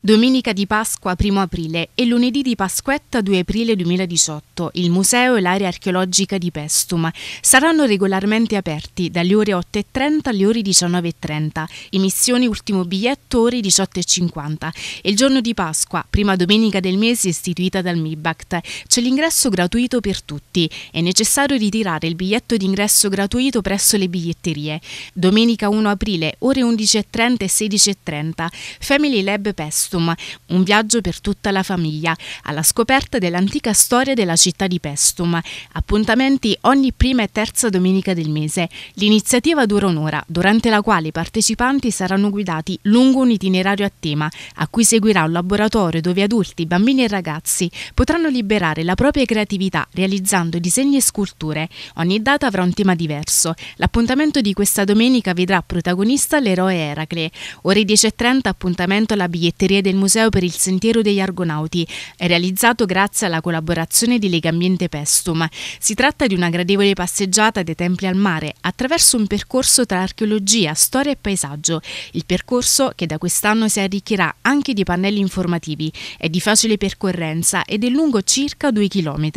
Domenica di Pasqua 1 aprile e lunedì di Pasquetta 2 aprile 2018 il museo e l'area archeologica di Pestum saranno regolarmente aperti dalle ore 8.30 alle ore 19.30, emissione ultimo biglietto ore 18.50 e il giorno di Pasqua, prima domenica del mese istituita dal MIBACT, c'è l'ingresso gratuito per tutti, è necessario ritirare il biglietto d'ingresso gratuito presso le biglietterie. Domenica 1 aprile ore 11.30 e 16.30 Family Lab Pestum Pestum, un viaggio per tutta la famiglia, alla scoperta dell'antica storia della città di Pestum. Appuntamenti ogni prima e terza domenica del mese. L'iniziativa dura un'ora, durante la quale i partecipanti saranno guidati lungo un itinerario a tema, a cui seguirà un laboratorio dove adulti, bambini e ragazzi potranno liberare la propria creatività realizzando disegni e sculture. Ogni data avrà un tema diverso. L'appuntamento di questa domenica vedrà protagonista l'eroe Eracle. Ore 10.30 appuntamento alla biglietteria gallerie del Museo per il Sentiero degli Argonauti, è realizzato grazie alla collaborazione di Legambiente Pestum. Si tratta di una gradevole passeggiata dai templi al mare, attraverso un percorso tra archeologia, storia e paesaggio. Il percorso, che da quest'anno si arricchirà anche di pannelli informativi, è di facile percorrenza ed è lungo circa 2 km.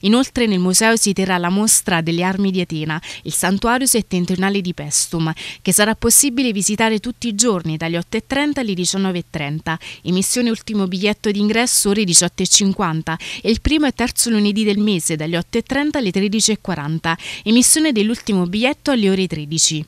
Inoltre nel museo si terrà la mostra delle armi di Atena, il santuario settentrionale di Pestum, che sarà possibile visitare tutti i giorni dalle 8.30 alle 19.30 Emissione ultimo biglietto d'ingresso ore 18.50 e il primo e terzo lunedì del mese dalle 8.30 alle 13.40. Emissione dell'ultimo biglietto alle ore 13.